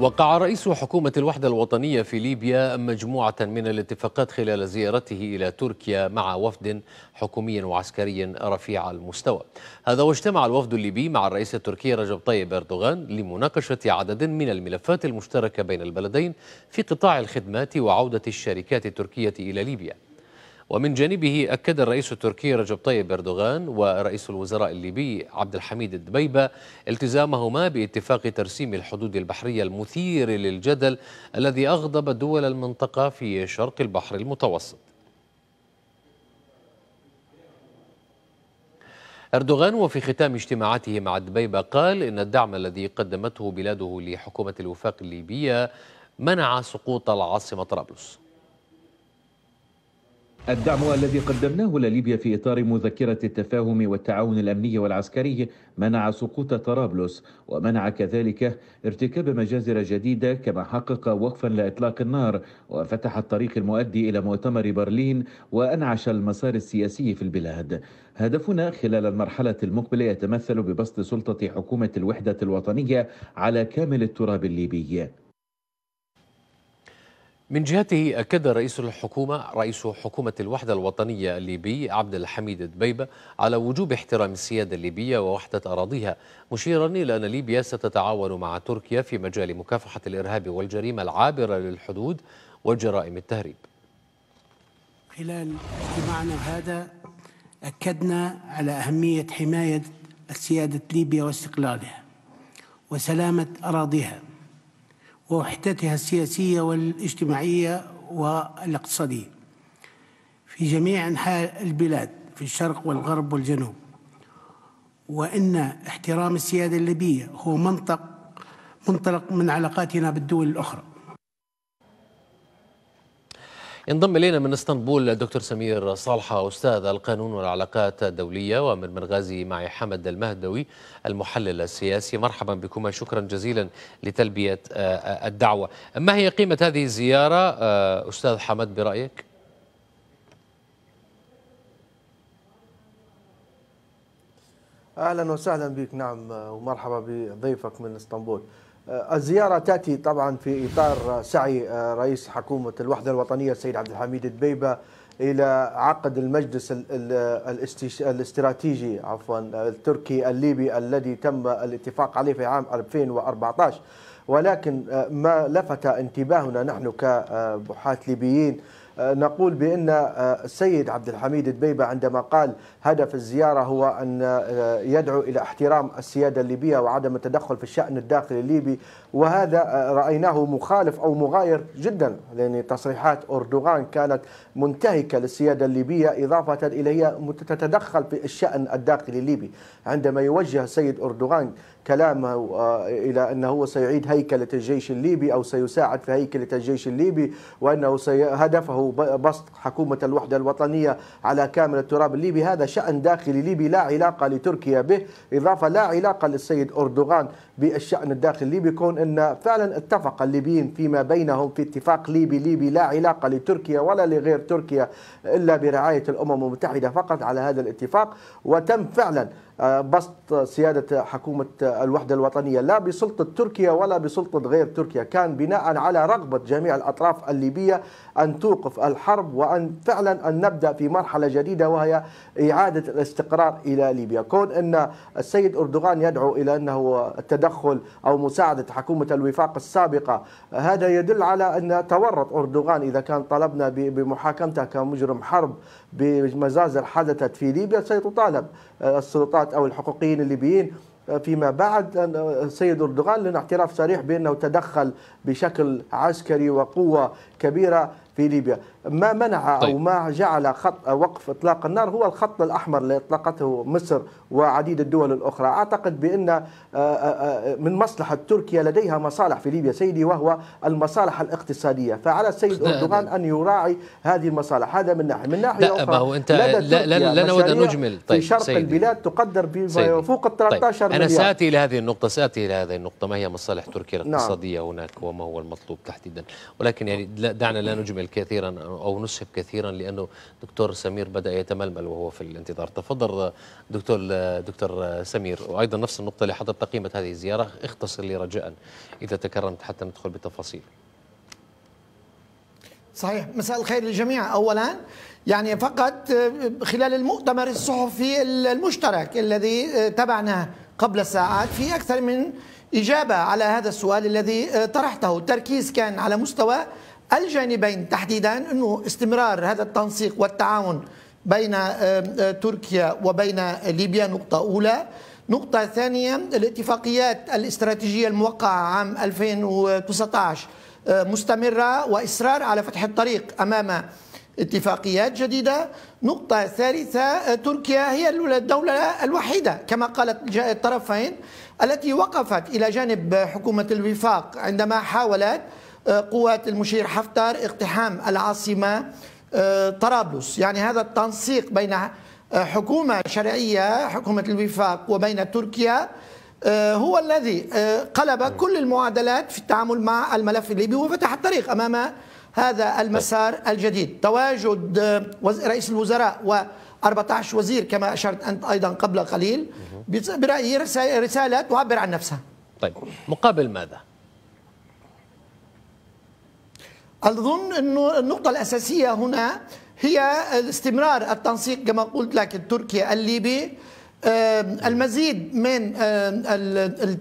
وقع رئيس حكومة الوحدة الوطنية في ليبيا مجموعة من الاتفاقات خلال زيارته إلى تركيا مع وفد حكومي وعسكري رفيع المستوى هذا واجتمع الوفد الليبي مع الرئيس التركي رجب طيب أردوغان لمناقشة عدد من الملفات المشتركة بين البلدين في قطاع الخدمات وعودة الشركات التركية إلى ليبيا ومن جانبه أكد الرئيس التركي رجب طيب أردوغان ورئيس الوزراء الليبي عبد الحميد الدبيبة التزامهما باتفاق ترسيم الحدود البحرية المثير للجدل الذي أغضب دول المنطقة في شرق البحر المتوسط أردوغان وفي ختام اجتماعاته مع الدبيبة قال إن الدعم الذي قدمته بلاده لحكومة الوفاق الليبية منع سقوط العاصمة طرابلس الدعم الذي قدمناه لليبيا في إطار مذكرة التفاهم والتعاون الأمني والعسكري منع سقوط طرابلس ومنع كذلك ارتكاب مجازر جديدة كما حقق وقفا لإطلاق النار وفتح الطريق المؤدي إلى مؤتمر برلين وأنعش المسار السياسي في البلاد هدفنا خلال المرحلة المقبلة يتمثل ببسط سلطة حكومة الوحدة الوطنية على كامل التراب الليبي من جهته أكد رئيس الحكومة رئيس حكومة الوحدة الوطنية الليبي عبد الحميد دبيبة على وجوب احترام السيادة الليبية ووحدة أراضيها مشيرا إلى أن ليبيا ستتعاون مع تركيا في مجال مكافحة الإرهاب والجريمة العابرة للحدود وجرائم التهريب خلال اجتماعنا هذا أكدنا على أهمية حماية سيادة ليبيا واستقلالها وسلامة أراضيها ووحدتها السياسية والاجتماعية والاقتصادية في جميع أنحاء البلاد في الشرق والغرب والجنوب وإن احترام السيادة الليبية هو منطق منطلق من علاقاتنا بالدول الأخرى انضم الينا من اسطنبول الدكتور سمير صالحه استاذ القانون والعلاقات الدوليه ومن بنغازي معي حمد المهدوي المحلل السياسي مرحبا بكما شكرا جزيلا لتلبيه آه، الدعوه ما هي قيمه هذه الزياره آه، استاذ حمد برايك اهلا وسهلا بك نعم ومرحبا بضيفك من اسطنبول آه، الزيارة تأتي طبعا في إطار سعي آه، رئيس حكومة الوحدة الوطنية السيد عبد الحميد الدبيبة إلى عقد المجلس الاستراتيجي عفوا التركي الليبي الذي تم الاتفاق عليه في عام 2014 ولكن آه، ما لفت انتباهنا نحن كبحاث ليبيين آه، نقول بأن آه، السيد عبد الحميد دبيبة عندما قال هدف الزيارة هو أن آه، يدعو إلى احترام السيادة الليبية وعدم التدخل في الشأن الداخلي الليبي وهذا رأيناه مخالف أو مغاير جدا لأن يعني تصريحات أردوغان كانت منتهكة للسيادة الليبية إضافة إلى هي تتدخل في الشأن الداخلي الليبي عندما يوجه السيد أردوغان كلامه آه، إلى أنه هو سيعيد هيكلة الجيش الليبي أو سيساعد في هيكلة الجيش الليبي وأنه هدفه بسط حكومة الوحدة الوطنية على كامل التراب الليبي هذا شأن داخلي ليبي لا علاقة لتركيا به إضافة لا علاقة للسيد أردوغان بالشأن الداخلي الليبي كون أن فعلا اتفق الليبيين فيما بينهم في اتفاق ليبي ليبي لا علاقة لتركيا ولا لغير تركيا إلا برعاية الأمم المتحدة فقط على هذا الاتفاق وتم فعلا آه، بسط سيادة حكومة الوحدة الوطنية لا بسلطة تركيا ولا بسلطة غير تركيا كان بناء على رغبة جميع الأطراف الليبية أن توقف الحرب وأن فعلا أن نبدأ في مرحلة جديدة وهي إعادة الاستقرار إلى ليبيا كون أن السيد أردوغان يدعو إلى أنه التدخل أو مساعدة حكومة الوفاق السابقة هذا يدل على أن تورط أردوغان إذا كان طلبنا بمحاكمته كمجرم حرب بمزازر حدثت في ليبيا سيتطالب آه، السلطات أو الحقوقيين الليبيين آه، فيما بعد السيد اردوغان لنا اعتراف صريح بانه تدخل بشكل عسكري وقوه كبيره Wie Libyen. ما منع طيب. او ما جعل خط وقف اطلاق النار هو الخط الاحمر اللي اطلقته مصر وعديد الدول الاخرى، اعتقد بان آه، آه، آه، من مصلحه تركيا لديها مصالح في ليبيا سيدي وهو المصالح الاقتصاديه، فعلى السيد اردوغان ان يراعي هذه المصالح، هذا من ناحيه، من ناحيه لا اخرى ما هو انت لا لا نود ان نجمل طيب في شرق سيدي. البلاد تقدر بما يفوق طيب، ال 13 طيب. مليار انا ساتي الى هذه النقطه، ساتي الى هذه النقطه، ما هي مصالح تركيا نعم. الاقتصاديه نعم. هناك وما هو المطلوب تحديدا، ولكن يعني دعنا لا نجمل كثيرا أو نسهب كثيرا لأنه دكتور سمير بدأ يتململ وهو في الانتظار تفضل دكتور دكتور سمير وأيضا نفس النقطة اللي حضرتك قيمت هذه الزيارة اختصر لي رجاء إذا تكرمت حتى ندخل بالتفاصيل صحيح مساء الخير للجميع اولا يعني فقط خلال المؤتمر الصحفي المشترك الذي تابعناه قبل ساعات في اكثر من اجابه على هذا السؤال الذي طرحته التركيز كان على مستوى الجانبين تحديدا انه استمرار هذا التنسيق والتعاون بين آه، آه، تركيا وبين ليبيا نقطه اولى نقطه ثانيه الاتفاقيات الاستراتيجيه الموقعه عام 2019 آه، مستمره واصرار على فتح الطريق امام اتفاقيات جديدة نقطة ثالثة تركيا هي الدولة الوحيدة كما قالت الطرفين التي وقفت إلى جانب حكومة الوفاق عندما حاولت آه، قوات المشير حفتر اقتحام العاصمة آه، طرابلس يعني هذا التنسيق بين آه، حكومة شرعية حكومة الوفاق وبين تركيا هو الذي قلب نعم. كل المعادلات في التعامل مع الملف الليبي وفتح الطريق أمام هذا طيب. المسار الجديد تواجد رئيس الوزراء و14 وزير كما أشرت أنت أيضا قبل قليل برأيي رسالة تعبر عن نفسها طيب مقابل ماذا؟ أظن أنه النقطة الأساسية هنا هي استمرار التنسيق كما قلت لك التركي الليبي المزيد من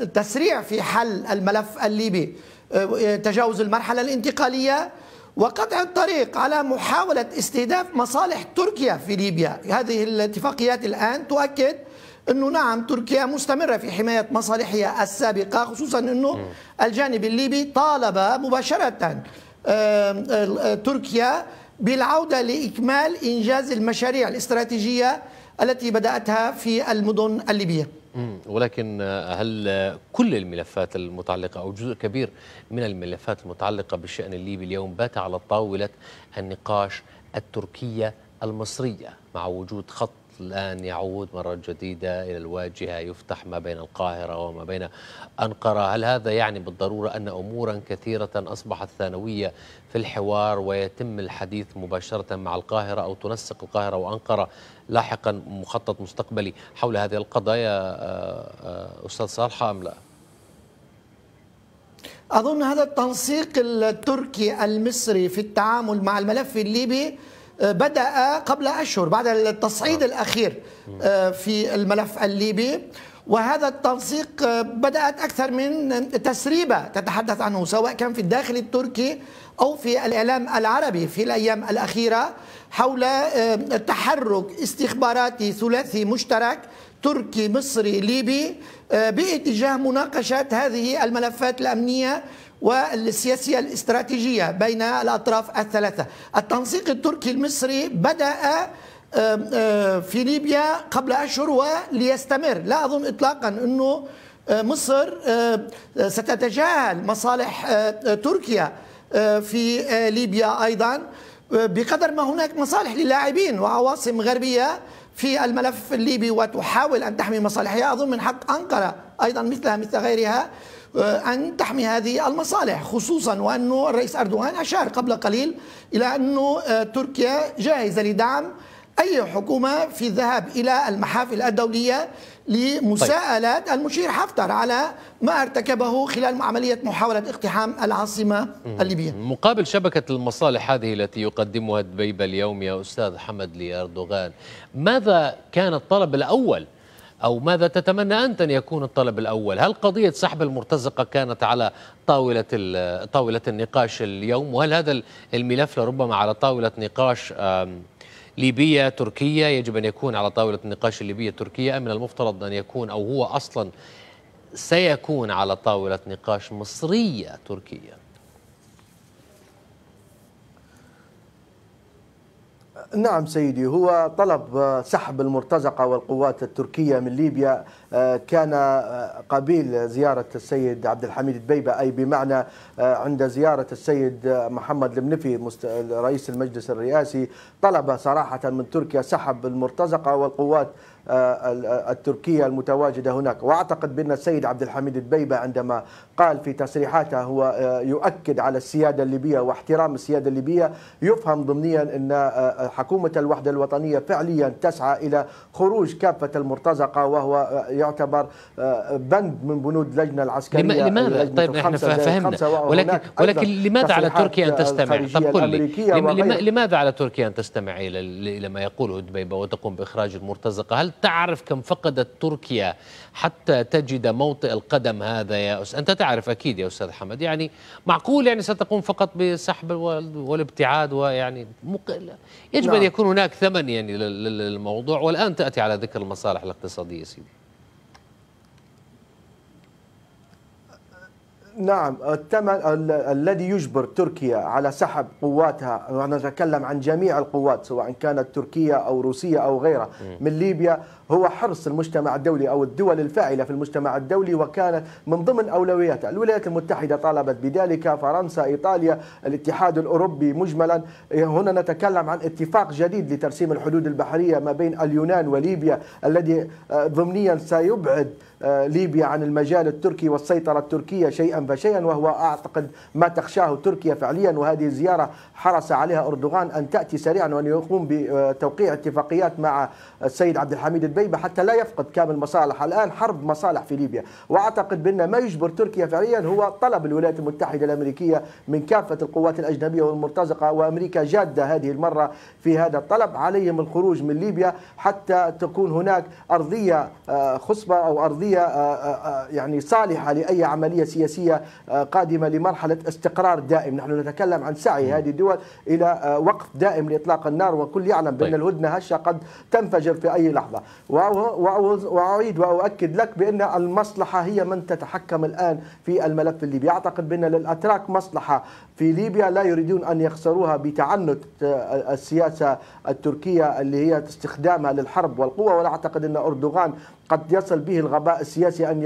التسريع في حل الملف الليبي آه، تجاوز المرحلة الانتقالية وقطع الطريق على محاولة استهداف مصالح تركيا في ليبيا هذه الاتفاقيات الآن تؤكد أنه نعم تركيا مستمرة في حماية مصالحها السابقة خصوصا أنه الجانب الليبي طالب مباشرة تركيا بالعودة لإكمال إنجاز المشاريع الاستراتيجية التي بدأتها في المدن الليبية ولكن هل كل الملفات المتعلقة أو جزء كبير من الملفات المتعلقة بالشأن الليبي اليوم بات على طاولة النقاش التركية المصرية مع وجود خط الآن يعود مرة جديدة إلى الواجهة يفتح ما بين القاهرة وما بين أنقرة هل هذا يعني بالضرورة أن أمورا كثيرة أصبحت ثانوية في الحوار ويتم الحديث مباشرة مع القاهرة أو تنسق القاهرة وأنقرة لاحقا مخطط مستقبلي حول هذه القضايا آه، آه، أستاذ صالحة أم لا؟ أظن هذا التنسيق التركي المصري في التعامل مع الملف الليبي آه، بدأ قبل أشهر بعد التصعيد آه. الأخير آه، في الملف الليبي وهذا التنسيق بدأت أكثر من تسريبة تتحدث عنه سواء كان في الداخل التركي أو في الإعلام العربي في الأيام الأخيرة حول تحرك استخباراتي ثلاثي مشترك تركي مصري ليبي آه، باتجاه مناقشة هذه الملفات الأمنية والسياسية الاستراتيجية بين الأطراف الثلاثة التنسيق التركي المصري بدأ آه، آه، في ليبيا قبل أشهر وليستمر لا أظن إطلاقا أنه مصر ستتجاهل مصالح تركيا في ليبيا أيضا بقدر ما هناك مصالح للاعبين وعواصم غربية في الملف الليبي وتحاول أن تحمي مصالحها أظن من حق أنقرة أيضا مثلها مثل غيرها آه، أن تحمي هذه المصالح خصوصا وأنه الرئيس أردوغان أشار قبل قليل إلى أنه آه، تركيا جاهزة لدعم أي حكومة في الذهاب إلى المحافل الدولية لمساءلة طيب. المشير حفتر على ما ارتكبه خلال عملية محاولة اقتحام العاصمة الليبية مقابل شبكة المصالح هذه التي يقدمها دبيب اليوم يا أستاذ حمد لأردوغان ماذا كان الطلب الأول أو ماذا تتمنى أنت أن يكون الطلب الأول هل قضية سحب المرتزقة كانت على طاولة, طاولة النقاش اليوم وهل هذا الملف لربما على طاولة نقاش ليبيا تركيا يجب أن يكون على طاولة النقاش الليبية تركيا من المفترض أن يكون أو هو أصلا سيكون على طاولة نقاش مصرية تركيا نعم سيدي هو طلب سحب المرتزقة والقوات التركية من ليبيا آه، كان آه، قبيل زيارة السيد عبد الحميد دبيبة أي بمعنى آه، عند زيارة السيد محمد المنفي رئيس المجلس الرئاسي طلب صراحة من تركيا سحب المرتزقة والقوات آه، آه، التركية المتواجدة هناك وأعتقد بأن السيد عبد الحميد البيبة عندما قال في تصريحاته هو آه، يؤكد على السيادة الليبية واحترام السيادة الليبية يفهم ضمنيا أن حكومة الوحدة الوطنية فعليا تسعى إلى خروج كافة المرتزقة وهو يعتبر بند من بنود لجنة العسكرية لماذا؟ طيب احنا فهمنا ولكن, ولكن لماذا على تركيا أن تستمع؟ طب قل لي لماذا على تركيا أن تستمع إلى ما يقوله دبيبة وتقوم بإخراج المرتزقة؟ هل تعرف كم فقدت تركيا حتى تجد موطئ القدم هذا يا أستاذ أنت تعرف أكيد يا أستاذ حمد يعني معقول يعني ستقوم فقط بسحب والابتعاد ويعني مقل. يجب أن نعم. يكون هناك ثمن يعني للموضوع والآن تأتي على ذكر المصالح الاقتصادية سيدي نعم الثمن الذي يجبر تركيا على سحب قواتها ونتكلم عن جميع القوات سواء كانت تركيا او روسيه او غيرها من ليبيا هو حرص المجتمع الدولي أو الدول الفاعلة في المجتمع الدولي وكان من ضمن أولوياتها الولايات المتحدة طالبت بذلك فرنسا إيطاليا الاتحاد الأوروبي مجملا هنا نتكلم عن اتفاق جديد لترسيم الحدود البحرية ما بين اليونان وليبيا الذي آه، ضمنيا سيبعد آه، ليبيا عن المجال التركي والسيطرة التركية شيئا فشيئا وهو أعتقد ما تخشاه تركيا فعليا وهذه الزيارة حرص عليها أردوغان أن تأتي سريعا وأن يقوم بتوقيع اتفاقيات مع السيد عبد الحميد بيبه حتى لا يفقد كامل مصالح الان حرب مصالح في ليبيا، واعتقد بان ما يجبر تركيا فعليا هو طلب الولايات المتحده الامريكيه من كافه القوات الاجنبيه والمرتزقه وامريكا جاده هذه المره في هذا الطلب عليهم الخروج من ليبيا حتى تكون هناك ارضيه آه، خصبه او ارضيه آه، آه، يعني صالحه لاي عمليه سياسيه قادمه لمرحله استقرار دائم، نحن نتكلم عن سعي هذه الدول الى وقف دائم لاطلاق النار وكل يعلم بان طيب. الهدنه هشه قد تنفجر في اي لحظه، وأعيد وأؤكد لك بأن المصلحة هي من تتحكم الآن في الملف الليبي أعتقد بأن للأتراك مصلحة في ليبيا لا يريدون أن يخسروها بتعنت آه، السياسة التركية اللي هي استخدامها للحرب والقوة ولا أعتقد أن أردوغان قد يصل به الغباء السياسي أن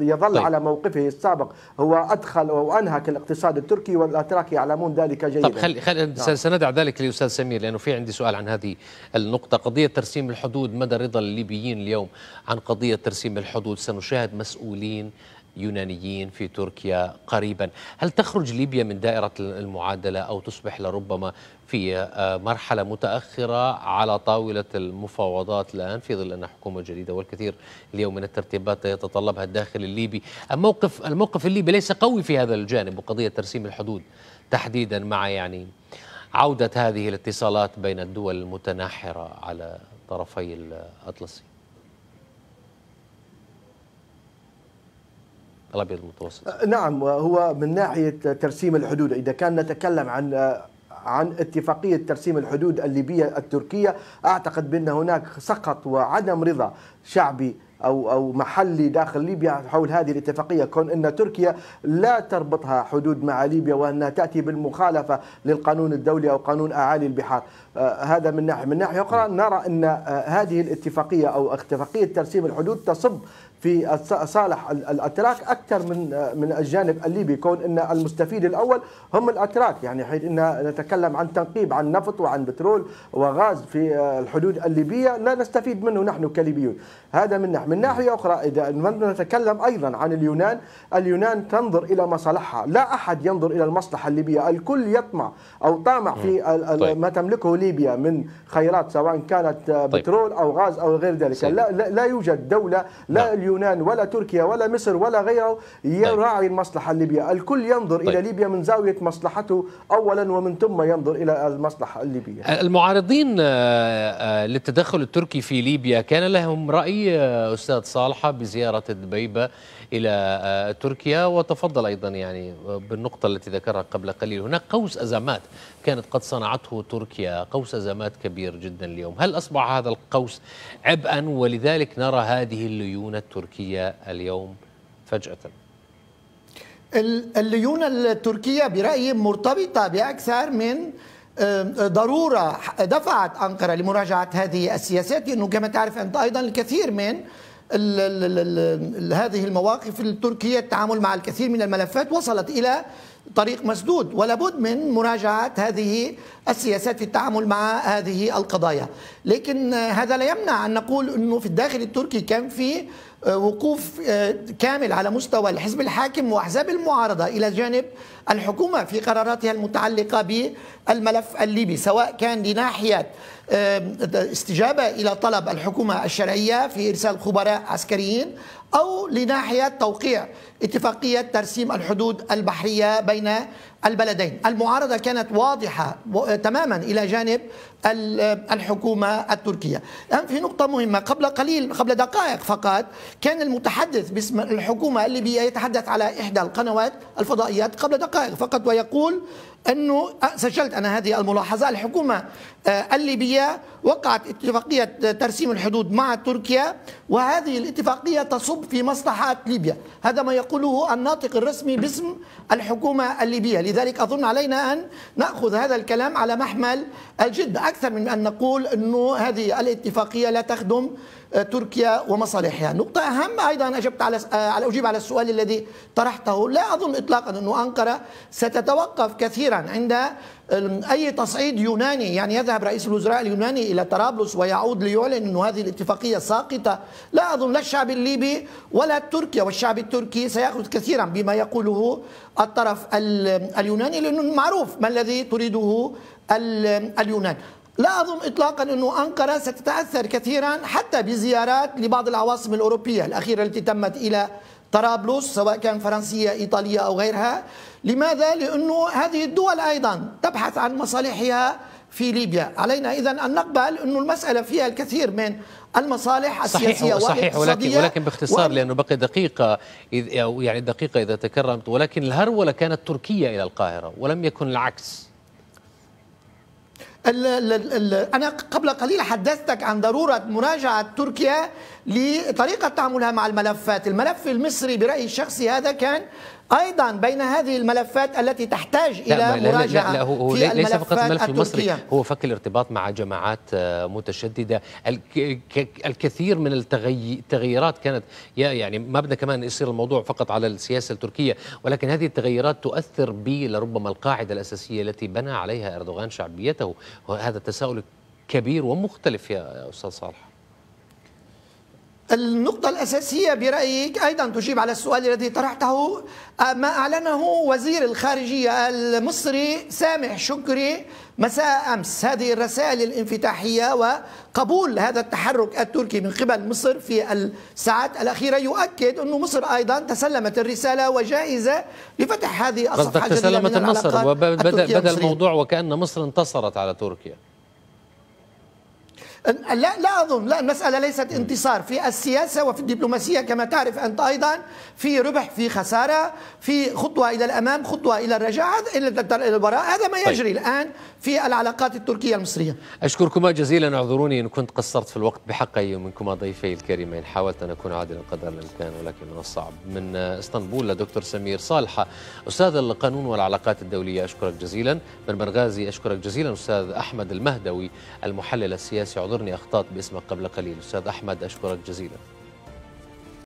يظل طيب. على موقفه السابق هو أدخل أو أنهك الاقتصاد التركي والأتراك يعلمون ذلك جيدا طيب خلي خلي نعم. سندع ذلك للأستاذ سمير لأنه في عندي سؤال عن هذه النقطة قضية ترسيم الحدود مدى رضا الليبيين اليوم عن قضية ترسيم الحدود سنشاهد مسؤولين يونانيين في تركيا قريبا هل تخرج ليبيا من دائرة المعادلة أو تصبح لربما في آه، مرحلة متأخرة على طاولة المفاوضات الآن في ظل أن حكومة جديدة والكثير اليوم من الترتيبات يتطلبها الداخل الليبي الموقف, الموقف الليبي ليس قوي في هذا الجانب وقضية ترسيم الحدود تحديدا مع يعني عودة هذه الاتصالات بين الدول المتناحرة على طرفي الأطلسي الابيض المتوسط أه، نعم هو من ناحيه ترسيم الحدود اذا كان نتكلم عن أه، عن اتفاقية ترسيم الحدود الليبية التركية أعتقد بأن هناك سقط وعدم رضا شعبي او او محلي داخل ليبيا حول هذه الاتفاقيه كون ان تركيا لا تربطها حدود مع ليبيا وانها تاتي بالمخالفه للقانون الدولي او قانون اعالي البحار آه، هذا من ناحيه من ناحيه اخرى نرى ان آه، هذه الاتفاقيه او اتفاقيه ترسيم الحدود تصب في صالح الاتراك اكثر من آه، من الجانب الليبي كون ان المستفيد الاول هم الاتراك يعني حيث ان نتكلم عن تنقيب عن نفط وعن بترول وغاز في الحدود الليبيه لا نستفيد منه نحن كليبيون هذا من ناحيه من ناحية أخرى إذا نتكلم أيضا عن اليونان اليونان تنظر إلى مصالحها لا أحد ينظر إلى المصلحة الليبية الكل يطمع أو طامع في طيب. ما تملكه ليبيا من خيرات سواء كانت طيب. بترول طيب. أو غاز أو غير ذلك لا, لا, يوجد دولة لا نعم. اليونان ولا تركيا ولا مصر ولا غيره طيب. يراعي طيب. المصلحة الليبية الكل ينظر طيب. إلى ليبيا من زاوية مصلحته أولا ومن ثم ينظر إلى المصلحة الليبية المعارضين آه، آه، للتدخل التركي في ليبيا كان لهم رأي آه، الأستاذ صالحة بزيارة دبيبة إلى آه، تركيا وتفضل أيضا يعني بالنقطة التي ذكرها قبل قليل هناك قوس أزمات كانت قد صنعته تركيا قوس أزمات كبير جدا اليوم هل أصبح هذا القوس عبئا ولذلك نرى هذه الليونة التركية اليوم فجأة الليونة التركية برأيي مرتبطة بأكثر من أه، ضروره دفعت انقره لمراجعه هذه السياسات لانه كما تعرف انت ايضا الكثير من ال ال ال هذه المواقف التركيه التعامل مع الكثير من الملفات وصلت الى طريق مسدود ولابد من مراجعه هذه السياسات في التعامل مع هذه القضايا لكن أه، هذا لا يمنع ان نقول انه في الداخل التركي كان في آه، وقوف آه، كامل على مستوى الحزب الحاكم واحزاب المعارضه الى جانب الحكومه في قراراتها المتعلقه بالملف الليبي سواء كان لناحيه آه، استجابه الى طلب الحكومه الشرعيه في ارسال خبراء عسكريين او لناحيه توقيع اتفاقيه ترسيم الحدود البحريه بين البلدين المعارضة كانت واضحة تماما إلى جانب الحكومة التركية الآن في نقطة مهمة قبل قليل قبل دقائق فقط كان المتحدث باسم الحكومة الليبية يتحدث على إحدى القنوات الفضائيات قبل دقائق فقط ويقول أنه آه، سجلت أنا هذه الملاحظة الحكومة آه، الليبية وقعت اتفاقية ترسيم الحدود مع تركيا وهذه الاتفاقية تصب في مصلحة ليبيا هذا ما يقوله الناطق الرسمي باسم الحكومة الليبية لذلك أظن علينا أن نأخذ هذا الكلام على محمل الجد أكثر من أن نقول أنه هذه الاتفاقية لا تخدم تركيا ومصالحها نقطة أهم أيضا أجبت على آه، على أجيب على السؤال الذي طرحته لا أظن إطلاقا أن أنقرة ستتوقف كثيرا عند أي تصعيد يوناني يعني يذهب رئيس الوزراء اليوناني إلى طرابلس ويعود ليعلن أن هذه الاتفاقية ساقطة لا أظن لا الشعب الليبي ولا تركيا والشعب التركي سيأخذ كثيرا بما يقوله الطرف اليوناني لأنه معروف ما الذي تريده اليونان لا أظن إطلاقا أنه أنقرة ستتأثر كثيرا حتى بزيارات لبعض العواصم الأوروبية الأخيرة التي تمت إلى طرابلس سواء كان فرنسية إيطالية أو غيرها لماذا؟ لأنه هذه الدول أيضا تبحث عن مصالحها في ليبيا علينا إذا أن نقبل انه المسألة فيها الكثير من المصالح السياسية صحيح صحيح ولكن, ولكن باختصار و... لأنه بقي دقيقة إذ أو يعني دقيقة إذا تكرمت ولكن الهرولة كانت تركيا إلى القاهرة ولم يكن العكس الـ الـ الـ أنا قبل قليل حدثتك عن ضرورة مراجعة تركيا لطريقة تعاملها مع الملفات الملف المصري برأيي الشخصي هذا كان ايضا بين هذه الملفات التي تحتاج الى لا مراجعه لا لا لا هو في ليس فقط الملف المصري هو فك الارتباط مع جماعات آه، متشدده الكثير من التغييرات كانت يعني ما بدنا كمان يصير الموضوع فقط على السياسه التركيه ولكن هذه التغيرات تؤثر بلربما القاعده الاساسيه التي بنى عليها اردوغان شعبيته وهذا تساؤل كبير ومختلف يا استاذ صالح النقطة الأساسية برأيك أيضا تجيب على السؤال الذي طرحته آه، ما أعلنه وزير الخارجية المصري سامح شكري مساء أمس هذه الرسائل الانفتاحية وقبول هذا التحرك التركي من قبل مصر في الساعات الأخيرة يؤكد أن مصر أيضا تسلمت الرسالة وجائزة لفتح هذه الصفحة الجديدة تسلمت من مصر وبدأ الموضوع وكأن مصر انتصرت على تركيا لا لا اظن لا المساله ليست انتصار في السياسه وفي الدبلوماسيه كما تعرف انت ايضا في ربح في خساره في خطوه الى الامام خطوه الى الرجاء الى الوراء هذا ما طيب. يجري طيب. الان في العلاقات التركيه المصريه اشكركما جزيلا اعذروني ان كنت قصرت في الوقت بحق اي منكما ضيفي الكريمين حاولت ان اكون عادلا قدر الامكان ولكن من الصعب من اسطنبول لدكتور سمير صالحه استاذ القانون والعلاقات الدوليه اشكرك جزيلا من بنغازي اشكرك جزيلا استاذ احمد المهدوي المحلل السياسي عضو أغرني أخطأت باسمك قبل قليل أستاذ أحمد أشكرك جزيلا